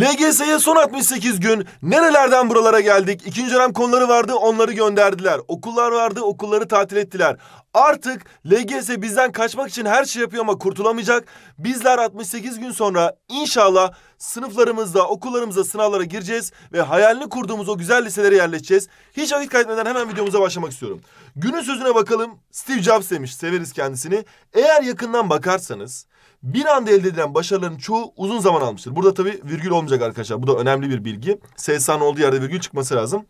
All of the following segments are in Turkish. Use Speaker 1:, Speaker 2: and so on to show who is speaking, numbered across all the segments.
Speaker 1: LGS'ye son 68 gün nerelerden buralara geldik? İkinci dönem konuları vardı onları gönderdiler. Okullar vardı okulları tatil ettiler. Artık LGS bizden kaçmak için her şey yapıyor ama kurtulamayacak. Bizler 68 gün sonra inşallah sınıflarımızda, okullarımızda sınavlara gireceğiz ve hayalini kurduğumuz o güzel liselere yerleşeceğiz. Hiç vakit kaybetmeden hemen videomuza başlamak istiyorum. Günün sözüne bakalım. Steve Jobs demiş, severiz kendisini. Eğer yakından bakarsanız bir anda elde edilen başarıların çoğu uzun zaman almıştır. Burada tabii virgül olmayacak arkadaşlar. Bu da önemli bir bilgi. SSA'nın olduğu yerde virgül çıkması lazım.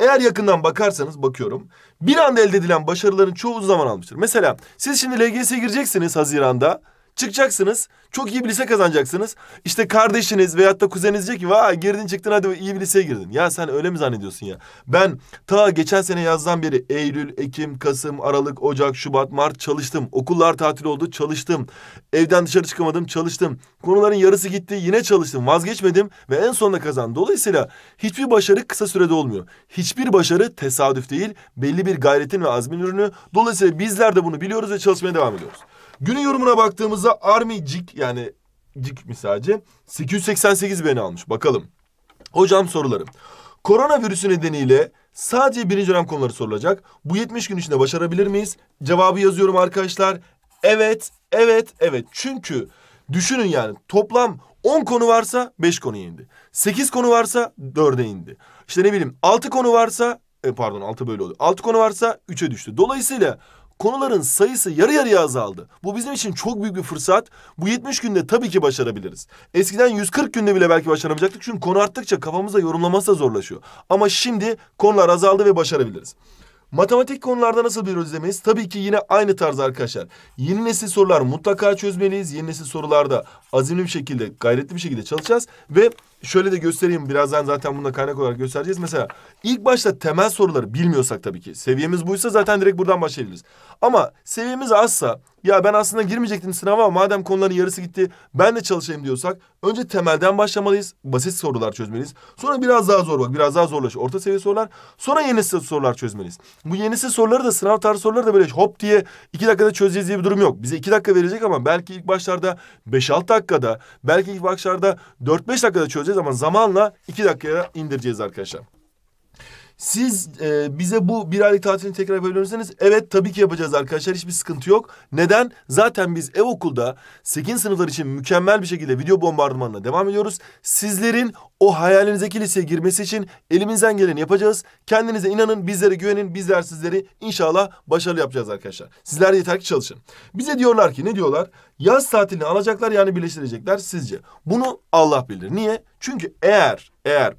Speaker 1: Eğer yakından bakarsanız bakıyorum. Bir anda elde edilen başarıların çoğu uzun zaman almıştır. Mesela siz şimdi LGS'ye gireceksiniz Haziran'da. Çıkacaksınız. Çok iyi bir lise kazanacaksınız. İşte kardeşiniz veyahut da kuzeniniz diyecek ki vay girdin çıktın hadi iyi bir liseye girdin. Ya sen öyle mi zannediyorsun ya? Ben ta geçen sene yazdan beri Eylül, Ekim, Kasım, Aralık, Ocak, Şubat, Mart çalıştım. Okullar tatil oldu çalıştım. Evden dışarı çıkamadım çalıştım. Konuların yarısı gitti yine çalıştım. Vazgeçmedim ve en sonunda kazandım. Dolayısıyla hiçbir başarı kısa sürede olmuyor. Hiçbir başarı tesadüf değil. Belli bir gayretin ve azmin ürünü. Dolayısıyla bizler de bunu biliyoruz ve çalışmaya devam ediyoruz. Günün yorumuna baktığımızda Army Cik yani Cik mi sadece 888 beni almış. Bakalım. Hocam sorularım. Koronavirüsü nedeniyle sadece birinci dönem konuları sorulacak. Bu 70 gün içinde başarabilir miyiz? Cevabı yazıyorum arkadaşlar. Evet, evet, evet. Çünkü düşünün yani toplam 10 konu varsa 5 konu indi. 8 konu varsa 4'e indi. İşte ne bileyim 6 konu varsa e pardon 6 böyle oldu 6 konu varsa 3'e düştü. Dolayısıyla konuların sayısı yarı yarıya azaldı. Bu bizim için çok büyük bir fırsat. Bu 70 günde tabii ki başarabiliriz. Eskiden 140 günde bile belki başaramayacaktık. Çünkü konu arttıkça kafamızda yorumlaması da zorlaşıyor. Ama şimdi konular azaldı ve başarabiliriz. Matematik konularda nasıl bir özlemeyiz? Tabii ki yine aynı tarz arkadaşlar. Yeni nesil sorular mutlaka çözmeliyiz. Yeni nesil sorularda azimli bir şekilde, gayretli bir şekilde çalışacağız ve şöyle de göstereyim. Birazdan zaten bunu da kaynak olarak göstereceğiz. Mesela ilk başta temel soruları bilmiyorsak tabii ki. Seviyemiz buysa zaten direkt buradan başlayabiliriz. Ama seviyemiz azsa ya ben aslında girmeyecektim sınava ama madem konuların yarısı gitti ben de çalışayım diyorsak önce temelden başlamalıyız. Basit sorular çözmeliyiz. Sonra biraz daha zor bak biraz daha zorlaşıyor. Orta seviye sorular. Sonra yenisi sorular çözmeliyiz. Bu yenisi soruları da sınav tarzı soruları da böyle hop diye iki dakikada çözeceğiz diye bir durum yok. Bize iki dakika verecek ama belki ilk başlarda beş altı dakikada belki ilk başlarda dört beş dakikada çözeceğiz zaman zamanla iki dakikaya indireceğiz arkadaşlar. Siz e, bize bu bir aylık tatilini tekrar yapabilirseniz evet tabii ki yapacağız arkadaşlar hiçbir sıkıntı yok. Neden? Zaten biz ev okulda 8 sınıflar için mükemmel bir şekilde video bombardımanla devam ediyoruz. Sizlerin o hayalinizdeki liseye girmesi için elimizden geleni yapacağız. Kendinize inanın, bizlere güvenin. Bizler sizleri inşallah başarılı yapacağız arkadaşlar. Sizler yeter ki çalışın. Bize diyorlar ki ne diyorlar? Yaz tatilini alacaklar yani birleştirecekler sizce. Bunu Allah bilir. Niye? Çünkü eğer eğer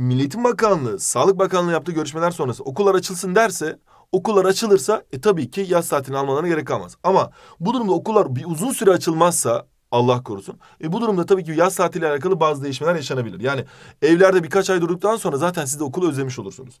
Speaker 1: Milli Bakanlığı, Sağlık Bakanlığı yaptığı görüşmeler sonrası okullar açılsın derse okullar açılırsa e tabii ki yaz tatilini almalarına gerek kalmaz. Ama bu durumda okullar bir uzun süre açılmazsa Allah korusun. E bu durumda tabii ki yaz tatiliyle alakalı bazı değişmeler yaşanabilir. Yani evlerde birkaç ay durduktan sonra zaten siz de okulu özlemiş olursunuz.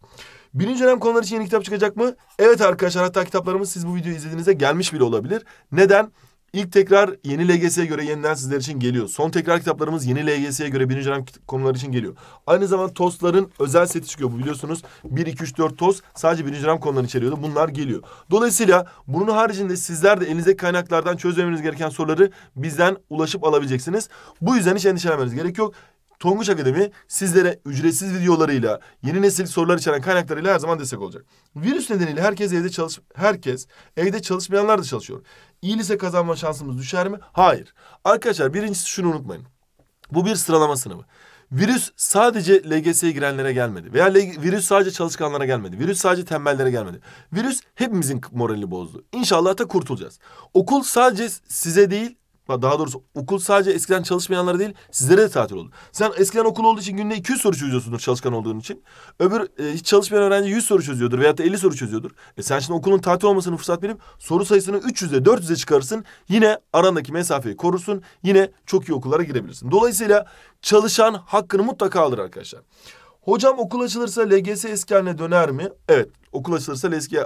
Speaker 1: Birinci dönem konular için yeni kitap çıkacak mı? Evet arkadaşlar hatta kitaplarımız siz bu videoyu izlediğinizde gelmiş bile olabilir. Neden? İlk tekrar yeni LGS'ye göre yeniden sizler için geliyor. Son tekrar kitaplarımız yeni LGS'ye göre birinci dönem konular için geliyor. Aynı zaman TOS'ların özel seti çıkıyor bu biliyorsunuz. 1, 2, 3, 4 TOS sadece birinci dönem konuları içeriyordu. Bunlar geliyor. Dolayısıyla bunun haricinde sizler de elinizdeki kaynaklardan çözmemeniz gereken soruları bizden ulaşıp alabileceksiniz. Bu yüzden hiç endişelenmeniz gerek yok. Tonguç Akademi sizlere ücretsiz videolarıyla, yeni nesil sorular içeren kaynaklarıyla her zaman destek olacak. Virüs nedeniyle herkes evde çalış herkes evde çalışmayanlar da çalışıyor. İyi lise kazanma şansımız düşer mi? Hayır. Arkadaşlar birincisi şunu unutmayın. Bu bir sıralama sınavı. Virüs sadece LGS'ye girenlere gelmedi. Veya virüs sadece çalışkanlara gelmedi. Virüs sadece tembellere gelmedi. Virüs hepimizin moralini bozdu. İnşallah da kurtulacağız. Okul sadece size değil daha doğrusu okul sadece eskiden çalışmayanlara değil sizlere de tatil oldu. Sen eskiden okul olduğu için günde 200 soru çözüyorsundur çalışkan olduğun için. Öbür e, hiç çalışmayan öğrenci 100 soru çözüyordur veyahut da 50 soru çözüyordur. E sen şimdi okulun tatil olmasını fırsat verip soru sayısını 300'e 400'e çıkarırsın. Yine arandaki mesafeyi korursun. Yine çok iyi okullara girebilirsin. Dolayısıyla çalışan hakkını mutlaka alır arkadaşlar. Hocam okul açılırsa LGS eski haline döner mi? Evet okul açılırsa eski,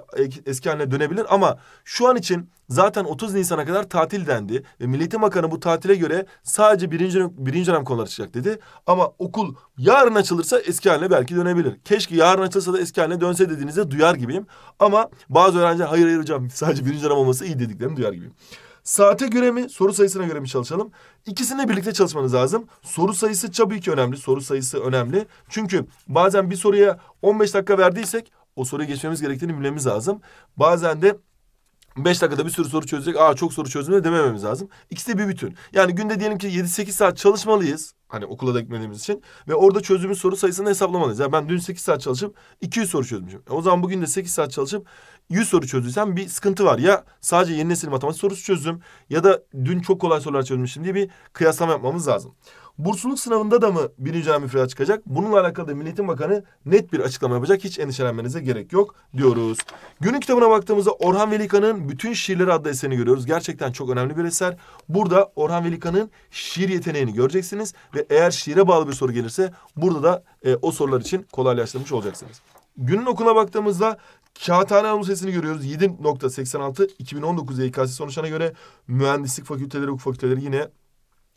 Speaker 1: eski haline dönebilir ama şu an için zaten 30 Nisan'a kadar tatil dendi. Ve Milli Eğitim Bakanı bu tatile göre sadece birinci, birinci dönem konular açacak dedi. Ama okul yarın açılırsa eski haline belki dönebilir. Keşke yarın açılsa da eski haline dönse dediğinizde duyar gibiyim. Ama bazı öğrenciler hayır hayır hocam sadece birinci dönem olması iyi dediklerini duyar gibiyim. Saate göre mi, soru sayısına göre mi çalışalım? İkisini birlikte çalışmanız lazım. Soru sayısı tabii ki önemli. Soru sayısı önemli. Çünkü bazen bir soruya 15 dakika verdiysek o soruyu geçmemiz gerektiğini bilmemiz lazım. Bazen de 5 dakikada bir sürü soru çözecek. Aa çok soru çözdüm de demememiz lazım. İkisi de bir bütün. Yani günde diyelim ki 7-8 saat çalışmalıyız. Hani okula da gitmediğimiz için. Ve orada çözdüğümüz soru sayısını hesaplamalıyız. Yani ben dün 8 saat çalışıp 200 soru çözmüşüm. E o zaman bugün de 8 saat çalışıp 100 soru çözdüysem bir sıkıntı var. Ya sadece yeni nesil matematik sorusu çözdüm ya da dün çok kolay sorular çözmüştüm diye bir kıyaslama yapmamız lazım. Bursluluk sınavında da mı birinci dönem müfredat çıkacak? Bununla alakalı da Milliyetin Bakanı net bir açıklama yapacak. Hiç endişelenmenize gerek yok diyoruz. Günün kitabına baktığımızda Orhan Velika'nın Bütün Şiirleri adlı eserini görüyoruz. Gerçekten çok önemli bir eser. Burada Orhan Velika'nın şiir yeteneğini göreceksiniz. Ve eğer şiire bağlı bir soru gelirse burada da e, o sorular için kolaylaştırmış olacaksınız. Günün okula baktığımızda Kağıthane Anadolu Sesini görüyoruz. 7.86 2019 YKS sonuçlarına göre mühendislik fakülteleri, hukuk fakülteleri yine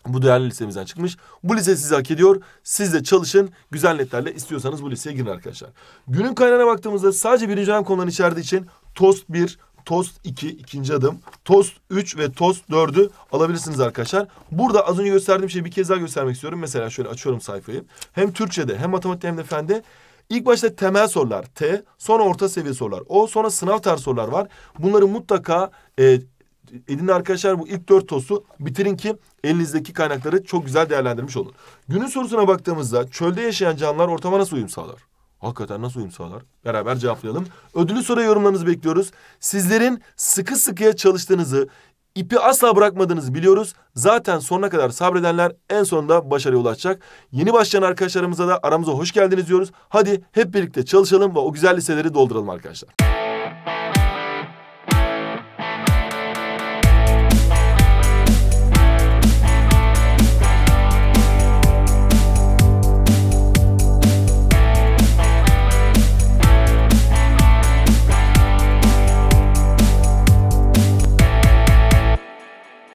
Speaker 1: bu değerli listemizden çıkmış. Bu lise sizi hak ediyor. Siz de çalışın. Güzel netlerle istiyorsanız bu liseye girin arkadaşlar. Günün kaynağına baktığımızda sadece birinci dönem konuları içerdiği için TOST 1, Toast 2 ikinci adım. Toast 3 ve Toast 4'ü alabilirsiniz arkadaşlar. Burada az önce gösterdiğim şeyi bir kez daha göstermek istiyorum. Mesela şöyle açıyorum sayfayı. Hem Türkçe'de hem matematikte hem de fende İlk başta temel sorular T, sonra orta seviye sorular O, sonra sınav tarzı sorular var. Bunları mutlaka e, edin arkadaşlar bu ilk dört tostu bitirin ki elinizdeki kaynakları çok güzel değerlendirmiş olun. Günün sorusuna baktığımızda çölde yaşayan canlılar ortama nasıl uyum sağlar? Hakikaten nasıl uyum sağlar? Beraber cevaplayalım. Ödülü soru yorumlarınızı bekliyoruz. Sizlerin sıkı sıkıya çalıştığınızı, İpi asla bırakmadığınızı biliyoruz. Zaten sonuna kadar sabredenler en sonunda başarıya ulaşacak. Yeni başlayan arkadaşlarımıza da aramıza hoş geldiniz diyoruz. Hadi hep birlikte çalışalım ve o güzel liseleri dolduralım arkadaşlar.